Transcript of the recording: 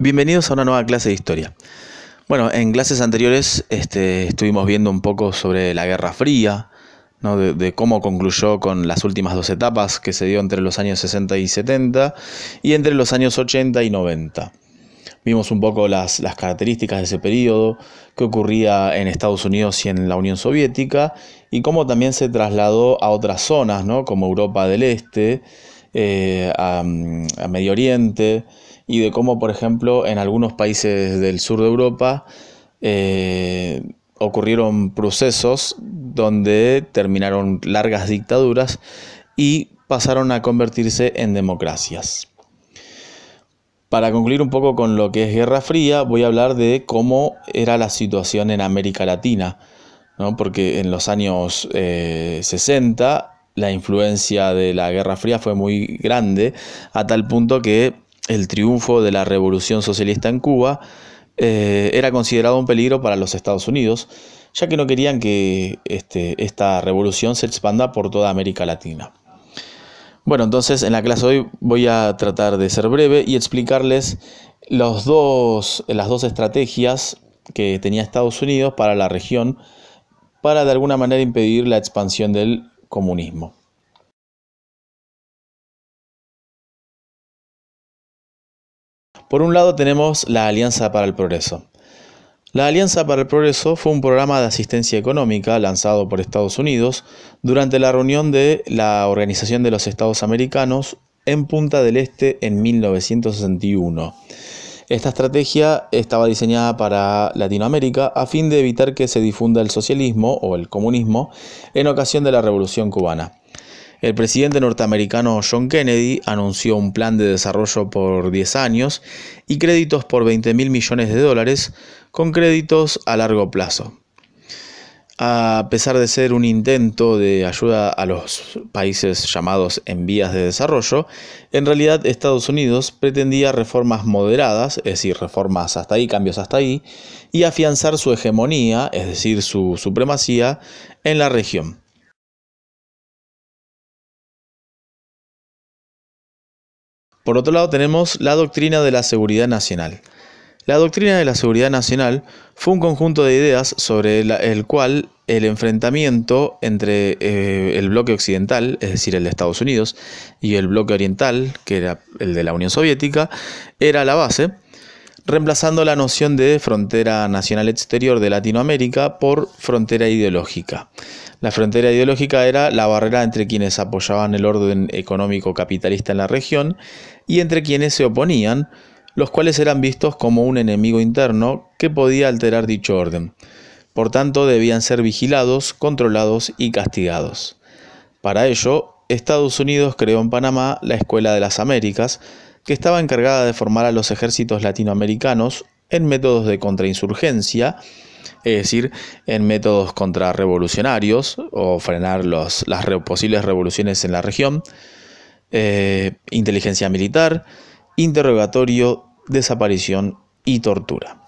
Bienvenidos a una nueva clase de historia. Bueno, en clases anteriores este, estuvimos viendo un poco sobre la Guerra Fría, de, cómo concluyó con las últimas dos etapas que se dio entre los años 60 y 70 y entre los años 80 y 90. Vimos un poco las, características de ese periodo, qué ocurría en Estados Unidos y en la Unión Soviética y cómo también se trasladó a otras zonas, ¿no? como Europa del Este, eh, mm, a, Medio Oriente y de cómo, por ejemplo, en algunos países del sur de Europa eh, ocurrieron procesos donde terminaron largas dictaduras y pasaron a convertirse en democracias. Para concluir un poco con lo que es Guerra Fría, voy a hablar de cómo era la situación en América Latina, porque en los años 60 eh, la influencia de la Guerra Fría fue muy grande, a tal punto que el triunfo de la revolución socialista en Cuba eh, era considerado un peligro para los Estados Unidos, ya que no querían que este, esta revolución se expanda por toda América Latina. Bueno, entonces en la clase de hoy voy a tratar de ser breve y explicarles las dos estrategias que tenía Estados Unidos para la región para de alguna manera impedir la expansión del comunismo Por un lado tenemos la Alianza para el Progreso. La Alianza para el Progreso fue un programa de asistencia económica lanzado por Estados Unidos durante la reunión de la Organización de los Estados Americanos en Punta del Este en 1961 esta estrategia estaba diseñada para Latinoamérica a fin de evitar que se difunda el socialismo o el comunismo en ocasión de la Revolución cubana. El presidente norteamericano John Kennedy anunció un plan de desarrollo por 10 años y créditos por 20 mil millones de dólares con créditos a largo plazo. A pesar de ser un intento de ayuda a los países llamados en vías de desarrollo, en realidad Estados Unidos pretendía reformas moderadas, es decir, reformas hasta ahí, cambios hasta ahí, y afianzar su hegemonía, es decir, su supremacía, en la región. Por otro lado tenemos la doctrina de la seguridad nacional. La doctrina de la seguridad nacional fue un conjunto de ideas sobre el cual el enfrentamiento entre eh, el bloque occidental, es decir, el de Estados Unidos, y el bloque oriental, que era el de la Unión Soviética, era la base, reemplazando la noción de frontera nacional exterior de Latinoamérica por frontera ideológica. La frontera ideológica era la barrera entre quienes apoyaban el orden económico capitalista en la región y entre quienes se oponían, los cuales eran vistos como un enemigo interno que podía alterar dicho orden. Por tanto, debían ser vigilados, controlados y castigados. Para ello, Estados Unidos creó en Panamá la Escuela de las Américas, que estaba encargada de formar a los ejércitos latinoamericanos en métodos de contrainsurgencia, es decir, en métodos contrarrevolucionarios o frenar las posibles revoluciones en la región, eh, inteligencia militar, interrogatorio, desaparición y tortura.